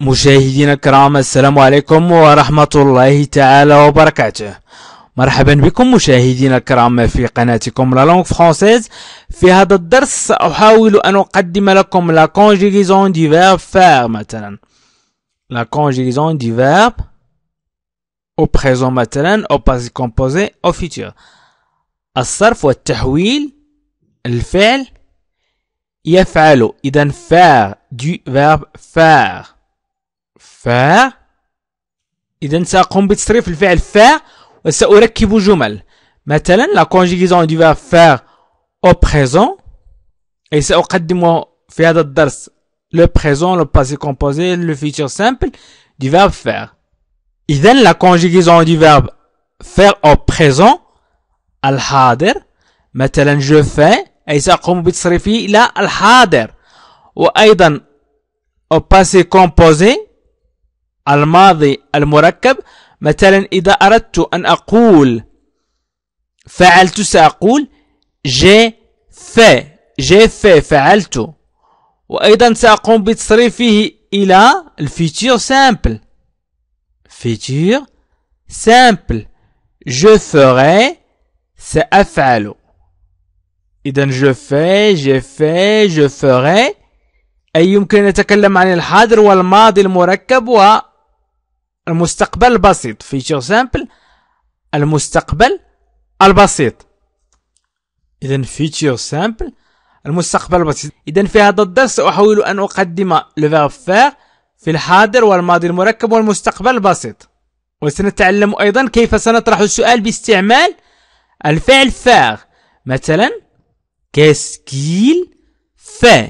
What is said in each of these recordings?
مشاهدينا الكرام السلام عليكم ورحمة الله تعالى وبركاته مرحبا بكم مشاهدينا الكرام في قناتكم لا لونغ فرونسيز في هذا الدرس سأحاول أن أقدم لكم لا كونجيزون دي فيرب فار مثلا لا كونجيزون دي فيرب او بريزون مثلا او باسي كومبوزي او فيتور الصرف والتحويل الفعل يفعل إذا فار دي فيرب فار ف إذا سأقوم بتصريف الفعل ف وسأركب جمل مثلا لا conjugaison du verbe faire au présent أي سأقدم في هذا الدرس le présent le passé composé le futur simple du verbe faire إذا la conjugaison du verbe faire au présent الحاضر مثلا je fais أي سأقوم بتصريفه إلى الحاضر وأيضا au passé composé الماضي المركب مثلا إذا أردت أن أقول فعلت سأقول جي في جي في فعلت وأيضا سأقوم بتصريفه إلى الفيتير سامبل فيتير سامبل جو ferai سأفعل إذا جو في جي في جو ferai أي يمكن أن نتكلم عن الحاضر والماضي المركب و المستقبل البسيط فيتشر سامبل المستقبل البسيط اذا فيتشر سامبل المستقبل البسيط اذا في هذا الدرس ساحاول ان اقدم لو فيرب فير في الحاضر والماضي المركب والمستقبل البسيط وسنتعلم ايضا كيف سنطرح السؤال باستعمال الفعل فاغ مثلا كاسكيل فا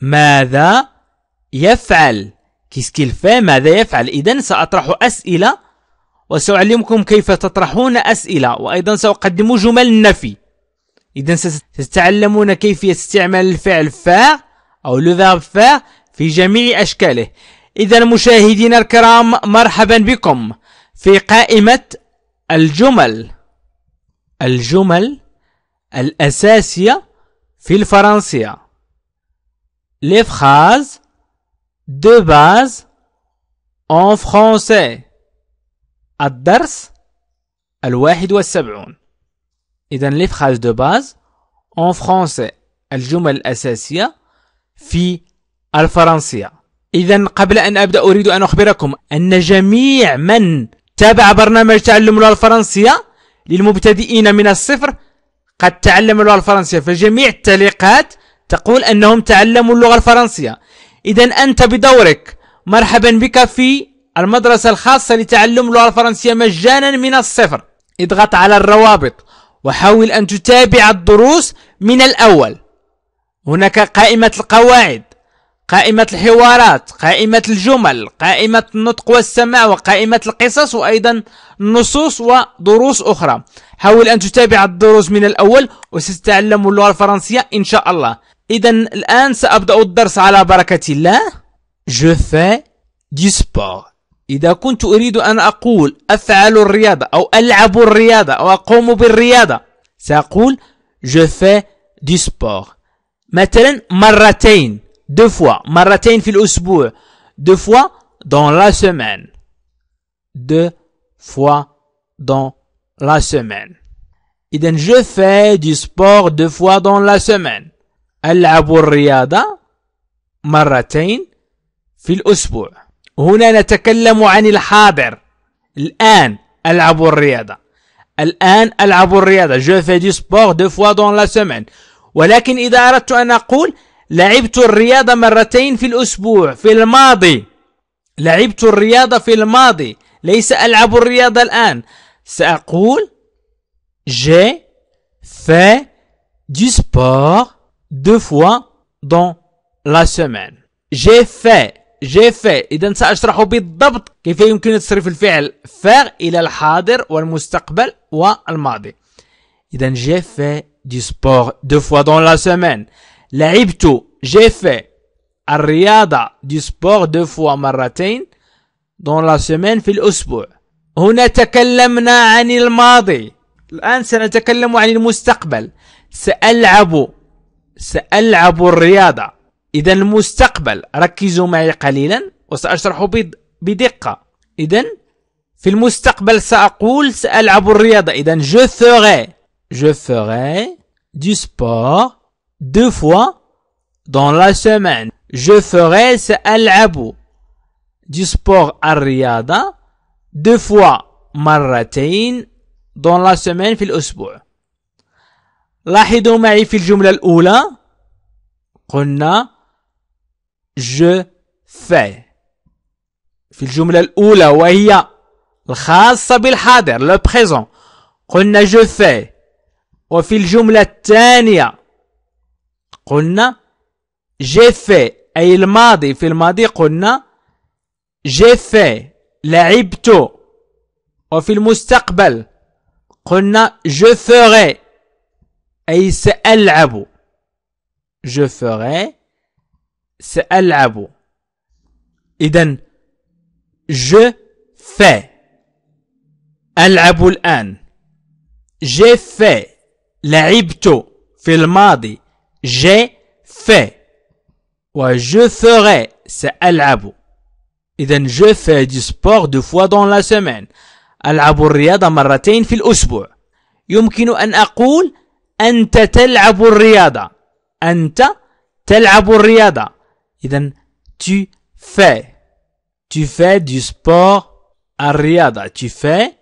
ماذا يفعل كيس ce ماذا يفعل إذا سأطرح أسئلة وسأعلمكم كيف تطرحون أسئلة وأيضا سأقدم جمل النفي إذا ستتعلمون كيفية استعمال الفعل فا أو لو فا في جميع أشكاله إذا مشاهدينا الكرام مرحبا بكم في قائمة الجمل الجمل الأساسية في الفرنسية les phrases de base en français الدرس الواحد والسبعون إذا لي فراز دو باز en français الجمل الأساسية في الفرنسية إذا قبل أن أبدأ أريد أن أخبركم أن جميع من تابع برنامج تعلم اللغة الفرنسية للمبتدئين من الصفر قد تعلم اللغة الفرنسية فجميع التعليقات تقول أنهم تعلموا اللغة الفرنسية إذا أنت بدورك مرحبا بك في المدرسة الخاصة لتعلم اللغة الفرنسية مجانا من الصفر اضغط على الروابط وحاول أن تتابع الدروس من الأول هناك قائمة القواعد قائمة الحوارات قائمة الجمل قائمة النطق والسماع وقائمة القصص وأيضا نصوص ودروس أخرى حاول أن تتابع الدروس من الأول وستتعلم اللغة الفرنسية إن شاء الله إذا الآن سأبدأ الدرس على بركة الله. Je fais du sport. إذا كنت أريد أن أقول أفعل الرياضة أو ألعب الرياضة أو أقوم بالرياضة سأقول je fais du sport. مثلا مرتين دو فوا مرتين في الأسبوع دو فوا دون لا سومان دو فوا دون لا سومان إذا je fais du sport deux fois dans la semaine. ألعب الرياضة مرتين في الأسبوع هنا نتكلم عن الحاضر الآن ألعب الرياضة الآن ألعب الرياضة جو في دي سبور دو فوا دون لا سمان ولكن إذا أردت أن أقول لعبت الرياضة مرتين في الأسبوع في الماضي لعبت الرياضة في الماضي ليس ألعب الرياضة الآن سأقول جي في دي سبور deux fois dans la semaine j'ai fait j'ai fait إذا سأشرح بالضبط كيف يمكن تصريف الفعل faire إلى الحاضر والمستقبل والماضي إذا j'ai fait du sport deux fois dans la semaine لعبت j'ai fait الرياضة du sport deux fois مرتين dans la semaine في الأسبوع هنا تكلمنا عن الماضي الآن سنتكلم عن المستقبل سألعب سألعب الرياضة إذا المستقبل ركزوا معي قليلا وسأشرح بدقة إذا في المستقبل سأقول سألعب الرياضة إذا je ferai je ferai du sport deux fois dans la semaine je ferai سألعب du sport الرياضة deux fois مرتين dans la semaine في الأسبوع لاحظوا معي في الجملة الأولى قلنا je fais في الجملة الأولى وهي الخاصة بالحاضر لو بريزون قلنا جو في وفي الجملة الثانية قلنا جي في أي الماضي في الماضي قلنا جي في لعبت وفي المستقبل قلنا جو فوري أي سألعب je ferai سألعب إذا je fais ألعب الآن j'ai fait لعبت في الماضي في و جو ferai سألعب إذا je fais du sport deux fois dans la semaine ألعب الرياضة مرتين في الأسبوع يمكن أن أقول أنت تلعب الرياضة أنت تلعب الرياضة إذا tu fais tu fais du sport الرياضة tu fais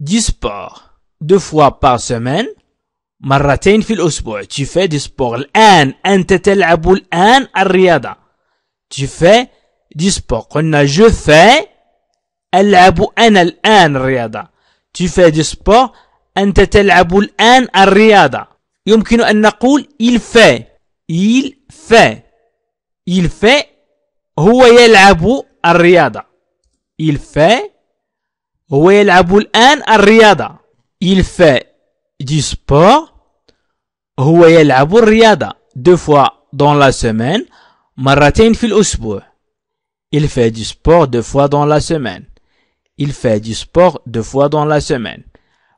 du sport deux fois par semaine مرتين في الأسبوع tu fais du sport الآن أنت تلعب الآن الرياضة tu fais du sport قلنا je fais ألعب أنا الآن الرياضة tu fais du sport أنت تلعب الآن الرياضة يمكن أن نقول il fait il fait il fait هو يلعب الرياضة il fait هو يلعب الآن الرياضة il fait du sport هو يلعب الرياضة deux fois dans la semaine مرتين في الأسبوع il fait du sport deux fois dans la semaine il fait du sport deux fois dans la semaine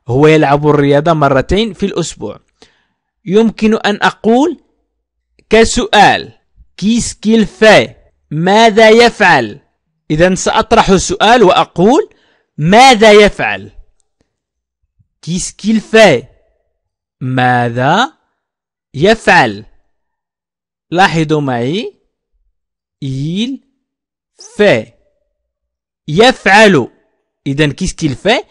هو يلعب الرياضة مرتين في الأسبوع يمكن أن أقول كسؤال كيس كيل في ماذا يفعل إذا سأطرح السؤال وأقول ماذا يفعل كيس كيل في ماذا يفعل لاحظوا معي إيل fait يفعل إذا كيس كيل fait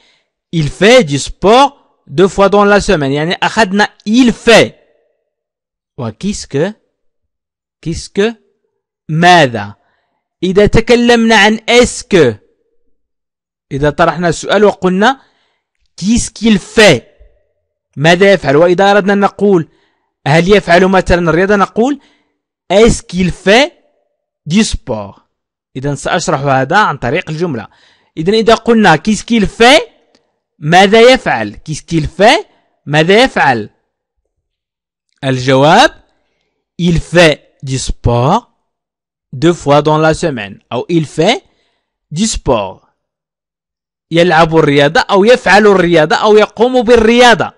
il fait du sport deux fois dans la semaine يعني أخذنا il fait وكيس كو كيس كو ماذا إذا تكلمنا عن اسكو إذا طرحنا السؤال وقلنا كيس كيل في ماذا يفعل وإذا أردنا نقول هل يفعل مثلا الرياضة نقول اسكيل في دي سبور إذا سأشرح هذا عن طريق الجملة إذا إذا قلنا كيس كيل في ماذا يفعل كيسكيل في ماذا يفعل الجواب Il fait du sport deux fois dans la semaine أو il fait du sport يلعب الرياضة أو يفعل الرياضة أو يقوم بالرياضة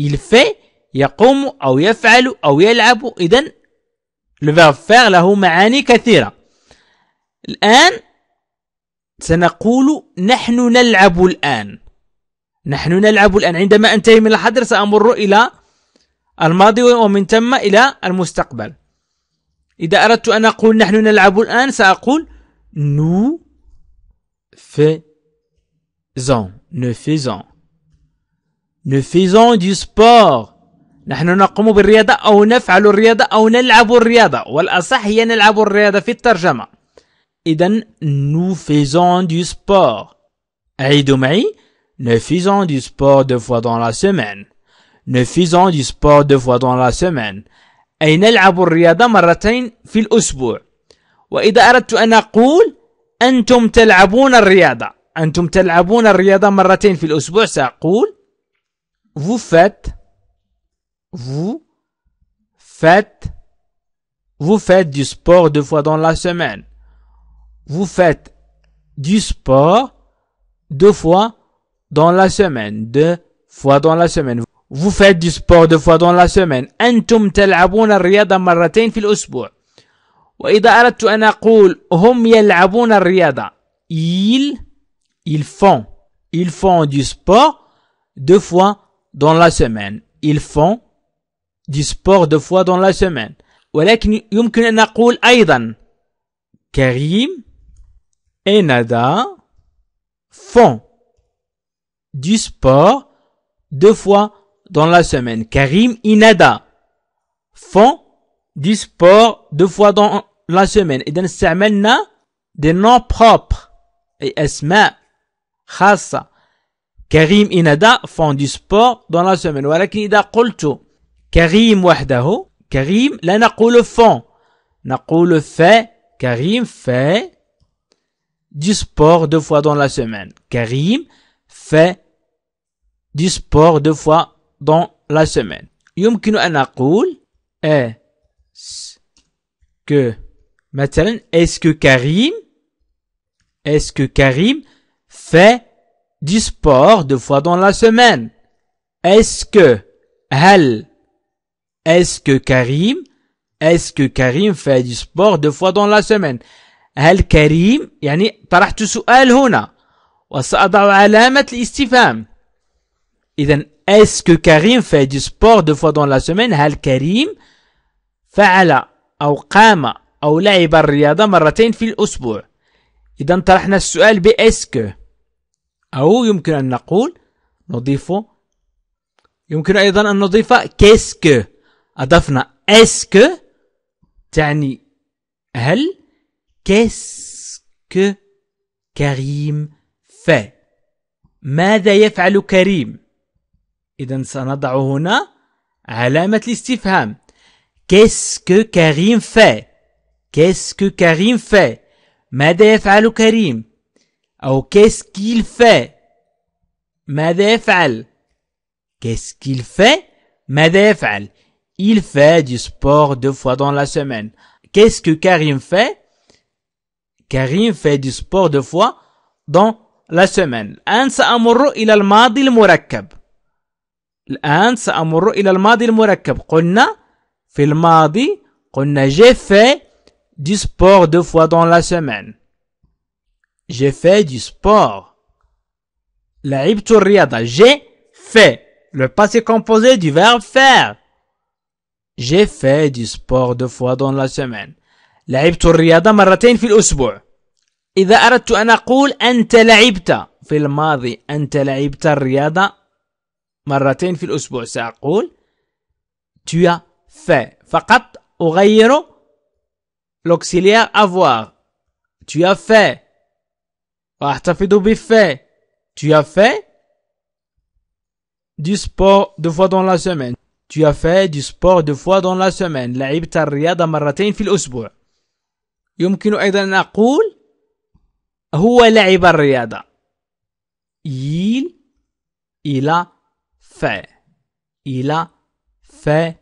il fait يقوم أو يفعل أو يلعب le verbe faire له معاني كثيرة الآن سنقول نحن نلعب الآن نحن نلعب الآن عندما أنتهي من الحظر سأمر إلى الماضي ومن ثم إلى المستقبل إذا أردت أن أقول نحن نلعب الآن سأقول نو faisons ne faisons ne faisons du sport نحن نقوم بالرياضة أو نفعل الرياضة أو نلعب الرياضة والأصح هي نلعب الرياضة في الترجمة إذا nous faisons du sport عيدوا معي Ne faisons du sport deux fois dans la semaine. Ne faisons du sport deux fois dans la semaine. Et أي نلعب الرياضة مرتين في الأسبوع. وإذا أردت أن أقول أنتم تلعبون الرياضة. أنتم تلعبون الرياضة مرتين في الأسبوع سأقول vous faites vous faites vous faites du sport deux fois dans la semaine. Vous faites du sport deux fois dans la semaine, deux fois dans la semaine. Vous faites du sport deux fois dans la semaine. أنتم تلعبون الرياضة مرتين في الأسبوع. وإذا أردت أن أقول هم يلعبون الرياضة. Ils, ils font, ils font du sport deux fois dans la semaine. Ils font du sport deux fois dans la semaine. ولكن يمكن أن أقول أيضا كريم et Nada font du sport deux fois dans la semaine. Karim Inada font du sport deux fois dans la semaine. Et donc, semaine, des noms propres et Esma khassa. Karim Inada font du sport dans la semaine. Karim Karim Karim Karim وحده n'a لا نقول le fait Karim fait du sport deux fois dans la semaine. Karim fait du sport deux fois dans la semaine. يمكن أن أقول est que Maintenant. est-ce que Karim est-ce que Karim fait du sport deux fois dans la semaine Est-ce que هل est-ce que Karim est-ce que Karim fait du sport deux fois dans la semaine Karim. هل كريم يعني طرحت سؤال هنا وسأضع علامة الاستفهام اذا اسكو كريم في دي سبور دو فوا دون لا سيمين هل كريم فعل أو قام أو لعب الرياضة مرتين في الأسبوع إذا طرحنا السؤال بإسكو أو يمكن أن نقول نضيف يمكن أيضا أن نضيف كيسكو أضفنا إسكو تعني هل كيسكو كريم ف ماذا يفعل كريم إذا سنضع هنا علامة الاستفهام Qu'est-ce que Karim fait Qu'est-ce que Karim fait ماذا يفعل كريم أو qu'est-ce qu'il fait ماذا يفعل Qu'est-ce qu'il fait ماذا يفعل Il fait du sport deux fois dans la semaine. Qu'est-ce que Karim fait كريم fait du sport deux fois dans la semaine. الآن سأمر إلى الماضي المركب. الآن سأمر إلى الماضي المركب قلنا في الماضي قلنا j'ai fait du sport deux fois dans la semaine j'ai fait du sport لعبت الرياضة j'ai fait le passé composé du verbe faire j'ai fait du sport deux fois dans la semaine لعبت الرياضة مرتين في الأسبوع إذا أردت أن أقول أنت لعبت في الماضي أنت لعبت الرياضة مرتين في الأسبوع سأقول تيا ف فقط أغير لوكسيليار أفوار تيا ف وأحتفظ بف تو ف دي سبور دو فوا دون لا سيمين تو ف دي سبور دو فوا دون لا سيمين لعبت الرياضة مرتين في الأسبوع يمكن أيضا أن أقول هو لعب الرياضة il il fait. Il a fait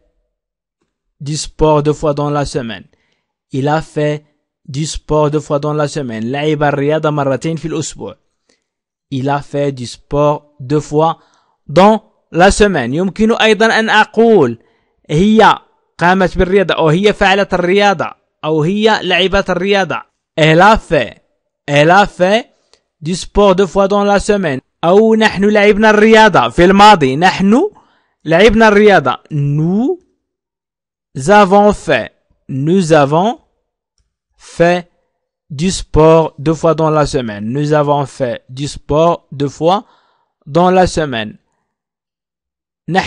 du sport deux fois dans la semaine. Il a fait du sport deux fois dans la semaine. لعب الرياضة مرتين في الأسبوع. Il a fait du sport deux fois dans la semaine. يمكن أيضا أن أقول هي قامت بالرياضة أو هي فعلت الرياضة أو هي لعبت الرياضة. Elle a fait. Elle a fait du sport deux fois dans la semaine. nous avons fait du sport deux fois dans la semaine nous avons fait du sport deux fois dans la semaine nous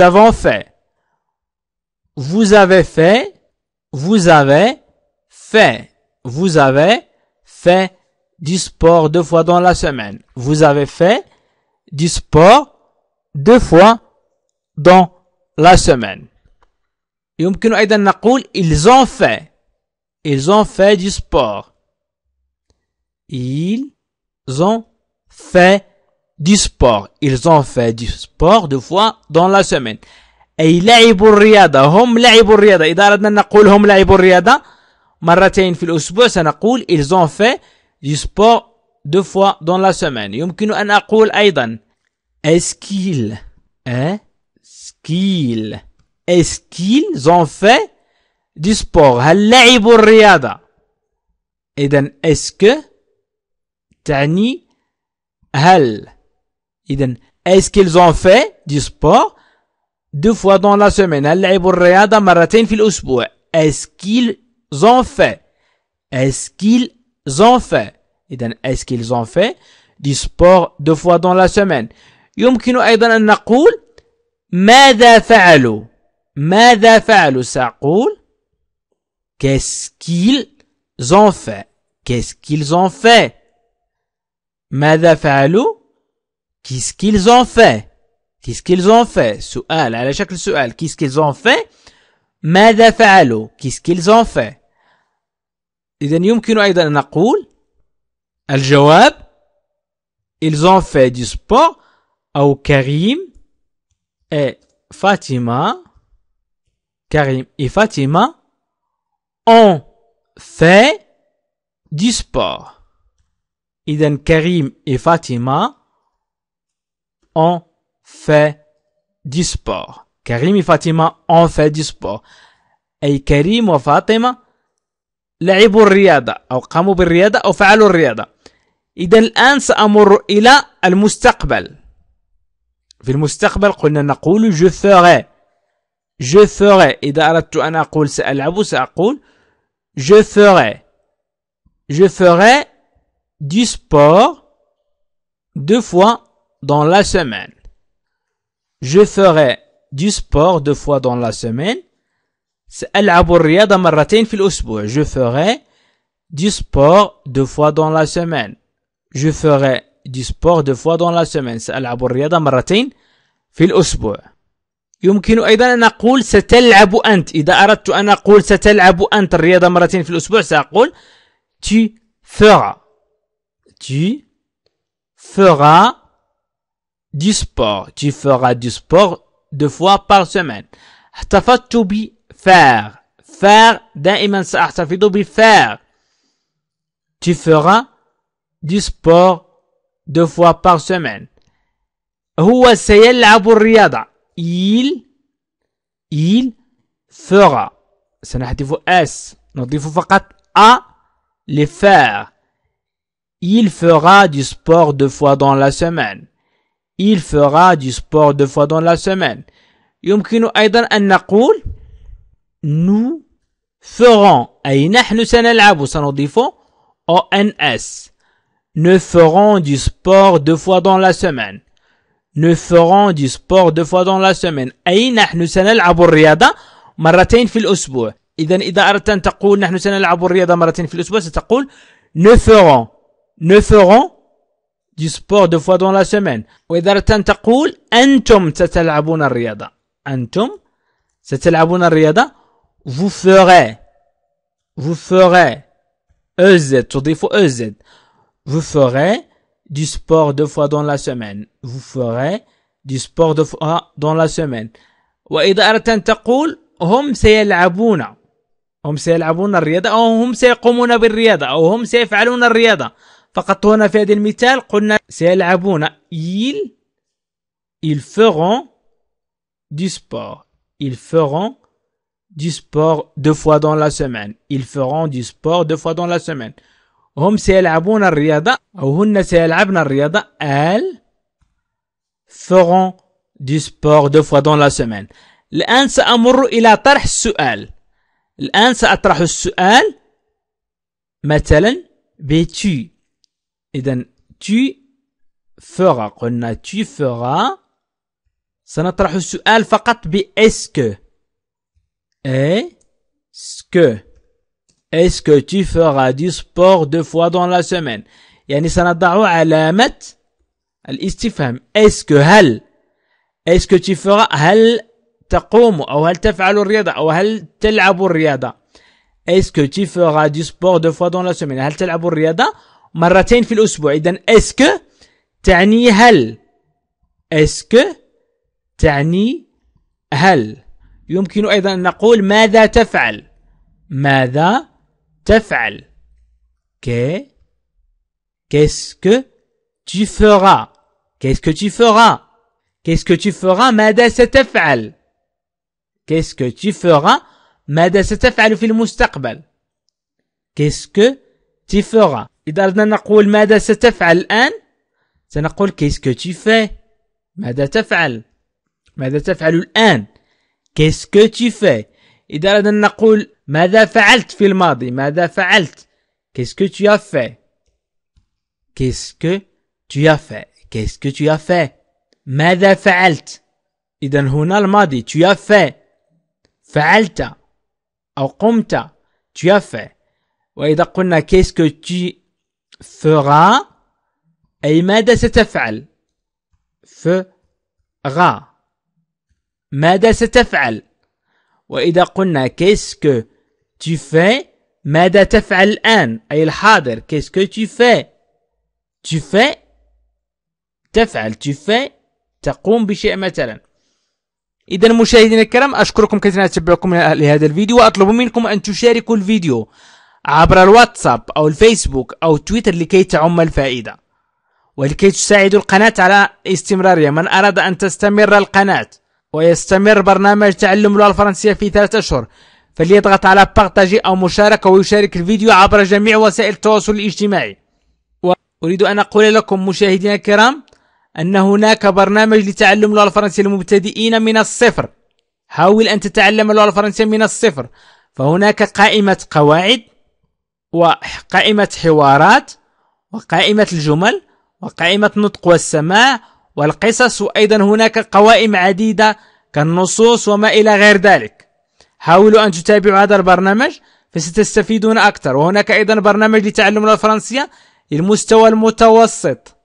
avons fait vous avez fait vous avez fait vous avez fait du sport deux fois dans la semaine. Vous avez fait du sport deux fois dans la semaine. ils ont fait ils ont fait du sport ils ont fait du sport ils ont fait du sport deux fois dans la semaine Et il مرتين في الأسبوع سنقول ils ont fait du sport deux fois dans la semaine يمكن أن أقول أيضا est-ce qu'ils est-ce qu'ils est-ce qu'ils ont fait du sport هل لعبوا الرياضه اذن إذا est-ce que تعني هل اذن est est-ce qu'ils ont fait du sport deux fois dans la semaine هل لعبوا الرياضة مرتين في الأسبوع est-ce qu'ils ont fait Est-ce qu'ils ont fait est-ce qu'ils ont fait du sport deux fois dans la semaine يمكن أيضا أن نقول ماذا فعلوا ماذا فعلوا سأقول qu'est-ce qu'ils ont fait qu'est-ce qu'ils ont fait ماذا فعلوا qu'est-ce qu'ils ont fait qu'est-ce qu'ils ont fait سؤال على شكل سؤال qu'est-ce qu'ils ont fait ماذا فعلوا qu'est-ce qu'ils ont fait إذا يمكن أيضا أن نقول الجواب ils ont fait du sport أو كريم et فاطمة كريم et فاطمة ont fait du sport إذا كريم et فاطمة ont fait du sport كريم et فاطمة ont fait du sport أي كريم وفاطمة لعبوا الرياضة أو قاموا بالرياضة أو فعلوا الرياضة إذا الآن سأمر إلى المستقبل في المستقبل قلنا نقول جو ferai جو ferai إذا أردت أن أقول سألعب سأقول جو ferai جو ferai du سبور دو فوا دون لا semaine جو ferai du sport deux fois dans la semaine سألعب الرياضة مرتين في الأسبوع. Je ferai du sport deux fois dans la semaine. Je ferai du sport deux fois dans la semaine. سألعب الرياضة مرتين في الأسبوع. يمكن أيضا أن أقول ستلعب أنت. إذا أردت أن أقول ستلعب أنت الرياضة مرتين في الأسبوع سأقول tu feras. Tu feras du sport. Tu feras du sport deux fois par semaine. احتفظت بي faire. Faire, دائما ساحتفظ faire. Tu feras du sport deux fois par semaine. هو سيلعب الرياضة. Il, il fera. سنحذف S. نضيف فقط A. Les faire. Il fera du sport deux fois dans la semaine. Il fera du sport deux fois dans la semaine. Nous ferons, et nous allons jouer, nous ferons ONS. Nous ferons du sport deux fois dans la semaine. Nous ferons du sport deux fois dans la semaine. Et nous allons jouer au sport deux fois par semaine. Donc, si elle dit nous allons jouer au sport une fois par semaine, elle dit nous ferons. Nous ferons du sport deux fois dans la semaine. Ou si elle dit vous jouez au sport. Vous allez jouer au sport vous ferez, vous ferez, EZ, sur défaut EZ, vous ferez du sport deux fois dans la semaine. Vous ferez du sport deux fois dans la semaine. وإذا أردت أن تقول هم سيلعبون هم سيلعبون الرياضة أو هم سيقومون بالرياضة أو هم سيفعلون الرياضة فقط هنا في هذا المثال قلنا سيلعبون ils ils feront du sport ils feront du sport deux fois dans la semaine ils feront du sport deux fois dans la semaine هم سيلعبون الرياضة أو هن سيلعبن الرياضة أل feront du sport deux fois dans la semaine الآن سأمر إلى طرح السؤال الآن سأطرح السؤال مثلا بتو إذا tu feras قلنا tu feras سنطرح السؤال فقط بإسكو Est-ce que est-ce que tu feras du sport deux fois dans la semaine يعني سنضع علامة الاستفهام est-ce que هل est-ce que tu feras هل تقوم أو هل تفعل الرياضة أو هل تلعب الرياضة est-ce que tu feras du sport deux fois dans la semaine هل تلعب الرياضة مرتين في الأسبوع إذا est-ce que تعني هل est-ce que تعني هل يمكن أيضا أن نقول ماذا تفعل ماذا تفعل كي كيسكو تي فورا كيسكو تي فورا ماذا ستفعل كيسكو تي فورا ماذا ستفعل في المستقبل كيسكو تي فورا إذا أردنا نقول ماذا ستفعل الآن سنقول كيسكو تي que ماذا تفعل ماذا تفعل الآن كيسكو تي إذا أردنا نقول ماذا فعلت في الماضي ماذا فعلت كيسكو تي أفي كيسكو تي أفي كيسكو تي أفي ماذا فعلت إذا هنا الماضي تي أفي فعلت أو قمت تي أفي وإذا قلنا كيسكو تي فغا أي ماذا ستفعل فغا ماذا ستفعل وإذا قلنا كيسكو تو fais ماذا تفعل الآن أي الحاضر كيسكو تو في تو fais تفعل تو fais تقوم بشيء مثلا إذا مشاهدينا الكرام أشكركم كثيرا تتبعكم لهذا الفيديو وأطلب منكم أن تشاركوا الفيديو عبر الواتساب أو الفيسبوك أو تويتر لكي تعم الفائدة ولكي تساعدوا القناة على استمرارها من أراد أن تستمر القناة ويستمر برنامج تعلم اللغة الفرنسية في ثلاثة أشهر فليضغط على بارتاجي أو مشاركة ويشارك الفيديو عبر جميع وسائل التواصل الاجتماعي وأريد أن أقول لكم مشاهدينا الكرام أن هناك برنامج لتعلم اللغة الفرنسية للمبتدئين من الصفر حاول أن تتعلم اللغة الفرنسية من الصفر فهناك قائمة قواعد وقائمة حوارات وقائمة الجمل وقائمة النطق والسماع والقصص أيضا هناك قوائم عديدة كالنصوص وما إلى غير ذلك حاولوا أن تتابعوا هذا البرنامج فستستفيدون أكثر وهناك أيضا برنامج لتعلم الفرنسية للمستوى المتوسط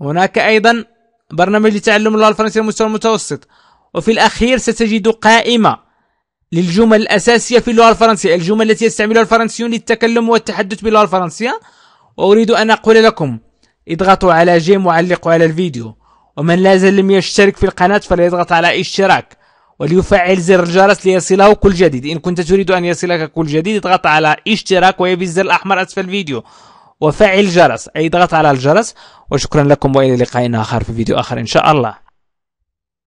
هناك أيضا برنامج لتعلم اللغة الفرنسية للمستوى المتوسط وفي الأخير ستجد قائمة للجمل الأساسية في اللغة الفرنسية الجمل التي يستعملها الفرنسيون للتكلم والتحدث باللغة الفرنسية وأريد أن أقول لكم اضغطوا على جيم وعلقوا على الفيديو ومن لازال لم يشترك في القناة فليضغط على اشتراك وليفعل زر الجرس ليصله كل جديد إن كنت تريد أن يصلك كل جديد اضغط على اشتراك ويبي الزر الأحمر أسفل الفيديو وفعل الجرس أي اضغط على الجرس وشكرا لكم وإلى لقاء آخر في فيديو آخر إن شاء الله